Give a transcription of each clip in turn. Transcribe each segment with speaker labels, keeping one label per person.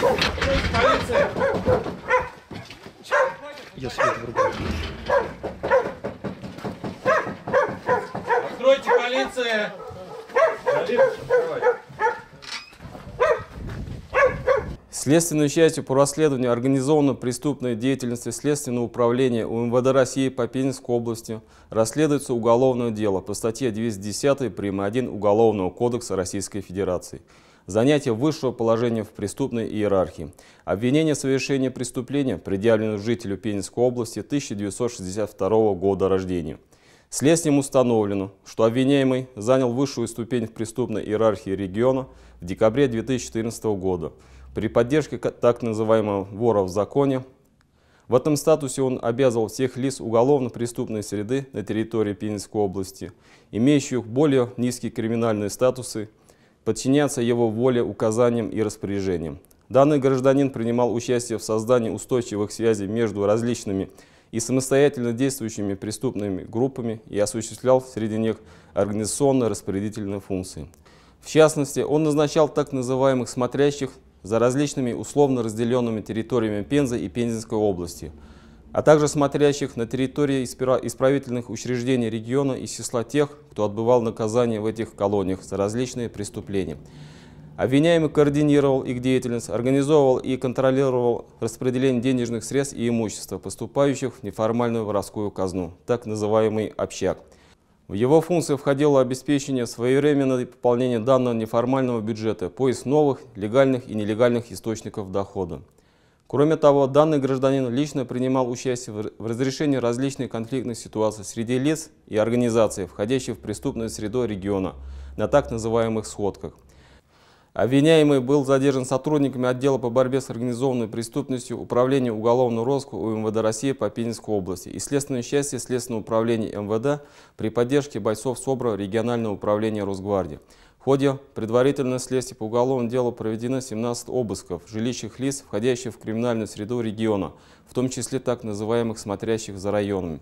Speaker 1: Полиция! Я свет врубаю. Откройте, полиция! Следственную частью по расследованию организованной преступной деятельности Следственного управления УМВД России по Пензенской области расследуется уголовное дело по статье 210 прим. 1 Уголовного кодекса Российской Федерации – занятие высшего положения в преступной иерархии. Обвинение в совершении преступления предъявлено жителю Пенинской области 1962 года рождения. Следствием установлено, что обвиняемый занял высшую ступень в преступной иерархии региона в декабре 2014 года при поддержке так называемого вора в законе. В этом статусе он обязывал всех лиц уголовно-преступной среды на территории Пенинской области, имеющих более низкие криминальные статусы, подчиняться его воле, указаниям и распоряжениям. Данный гражданин принимал участие в создании устойчивых связей между различными и самостоятельно действующими преступными группами и осуществлял среди них организационно-распорядительные функции. В частности, он назначал так называемых «смотрящих» за различными условно разделенными территориями Пензы и Пензенской области – а также смотрящих на территории исправительных учреждений региона из числа тех, кто отбывал наказание в этих колониях за различные преступления. Обвиняемый координировал их деятельность, организовывал и контролировал распределение денежных средств и имущества, поступающих в неформальную воровскую казну, так называемый «общак». В его функции входило обеспечение своевременного пополнения данного неформального бюджета, поиск новых легальных и нелегальных источников дохода. Кроме того, данный гражданин лично принимал участие в разрешении различных конфликтных ситуаций среди лиц и организаций, входящих в преступную среду региона, на так называемых сходках. Обвиняемый был задержан сотрудниками отдела по борьбе с организованной преступностью Управления уголовного розыска МВД России по Пензенской области и следственной части Следственного управления МВД при поддержке бойцов СОБРа регионального управления Росгвардии. В ходе предварительного следствия по уголовному делу проведено 17 обысков жилищных лиц, входящих в криминальную среду региона, в том числе так называемых «смотрящих за районами».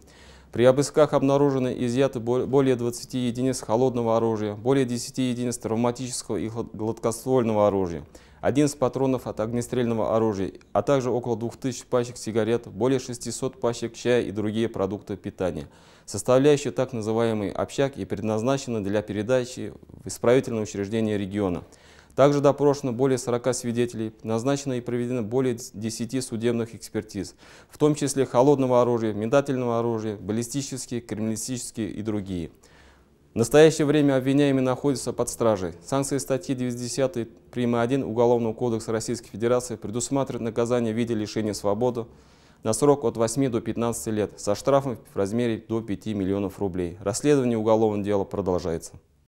Speaker 1: При обысках обнаружено изъяты более 20 единиц холодного оружия, более 10 единиц травматического и гладкоствольного оружия, 11 патронов от огнестрельного оружия, а также около 2000 пачек сигарет, более 600 пачек чая и другие продукты питания, составляющие так называемый общак и предназначены для передачи в исправительное учреждение региона. Также допрошено более 40 свидетелей, назначено и проведено более 10 судебных экспертиз, в том числе холодного оружия, метательного оружия, баллистические, криминалистические и другие. В настоящее время обвиняемый находится под стражей. Санкции статьи 210 прим. 1 Уголовного кодекса Российской Федерации предусматривают наказание в виде лишения свободы на срок от 8 до 15 лет со штрафом в размере до 5 миллионов рублей. Расследование уголовного дела продолжается.